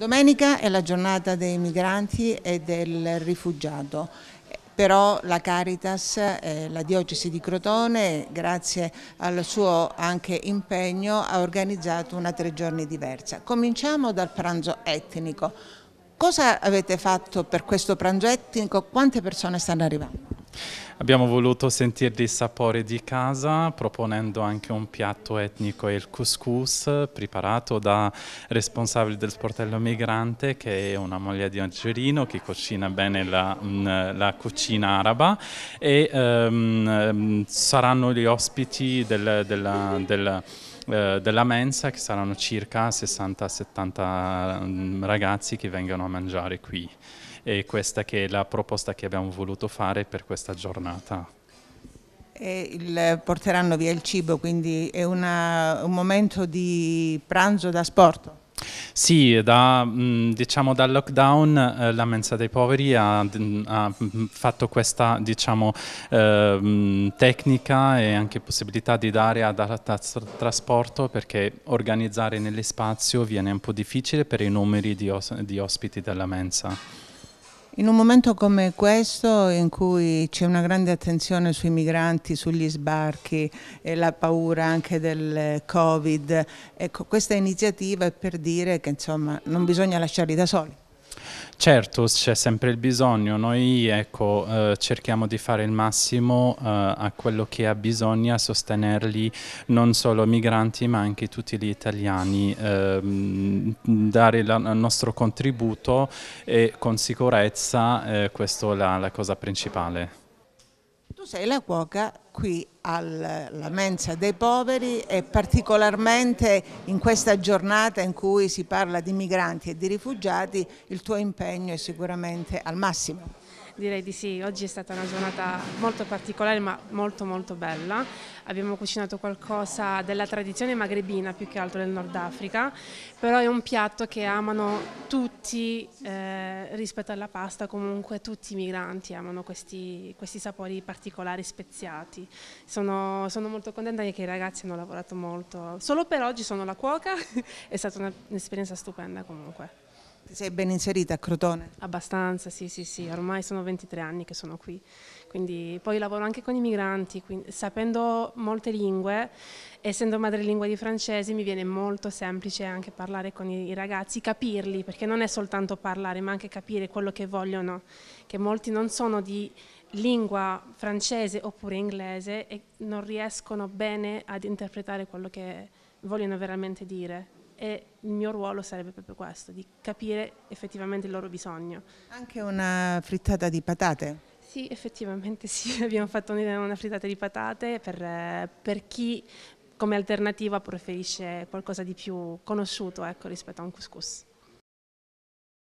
Domenica è la giornata dei migranti e del rifugiato però la Caritas, eh, la diocesi di Crotone, grazie al suo anche impegno, ha organizzato una tre giorni diversa. Cominciamo dal pranzo etnico. Cosa avete fatto per questo pranzo etnico? Quante persone stanno arrivando? Abbiamo voluto il sapore di casa proponendo anche un piatto etnico, il couscous, preparato da responsabile del sportello migrante che è una moglie di algerino che cucina bene la, mm, la cucina araba e um, saranno gli ospiti del, della, della eh, della mensa che saranno circa 60-70 mm, ragazzi che vengono a mangiare qui e questa è la proposta che abbiamo voluto fare per questa giornata. Il, porteranno via il cibo, quindi è una, un momento di pranzo da sport? Sì, da, diciamo, dal lockdown eh, la mensa dei poveri ha, ha fatto questa diciamo, eh, tecnica e anche possibilità di dare ad trasporto perché organizzare spazio viene un po' difficile per i numeri di, os di ospiti della mensa. In un momento come questo in cui c'è una grande attenzione sui migranti, sugli sbarchi, e la paura anche del Covid, ecco, questa iniziativa è per dire che insomma, non bisogna lasciarli da soli. Certo, c'è sempre il bisogno, noi ecco, eh, cerchiamo di fare il massimo eh, a quello che ha bisogno, a sostenerli non solo migranti ma anche tutti gli italiani, eh, dare la, il nostro contributo e con sicurezza eh, questa è la, la cosa principale. Tu sei la cuoca qui alla mensa dei poveri e particolarmente in questa giornata in cui si parla di migranti e di rifugiati il tuo impegno è sicuramente al massimo. Direi di sì, oggi è stata una giornata molto particolare ma molto molto bella. Abbiamo cucinato qualcosa della tradizione magrebina più che altro del Nord Africa, però è un piatto che amano tutti eh, rispetto alla pasta, comunque tutti i migranti amano questi, questi sapori particolari speziati. Sono, sono molto contenta che i ragazzi hanno lavorato molto. Solo per oggi sono la cuoca, è stata un'esperienza stupenda comunque. Ti sei ben inserita a Crotone? Abbastanza, sì, sì, sì, ormai sono 23 anni che sono qui, quindi poi lavoro anche con i migranti, quindi, sapendo molte lingue, essendo madrelingua di francese mi viene molto semplice anche parlare con i ragazzi, capirli, perché non è soltanto parlare, ma anche capire quello che vogliono, che molti non sono di lingua francese oppure inglese e non riescono bene ad interpretare quello che vogliono veramente dire e il mio ruolo sarebbe proprio questo, di capire effettivamente il loro bisogno. Anche una frittata di patate? Sì, effettivamente sì, abbiamo fatto una frittata di patate per, per chi come alternativa preferisce qualcosa di più conosciuto ecco, rispetto a un couscous.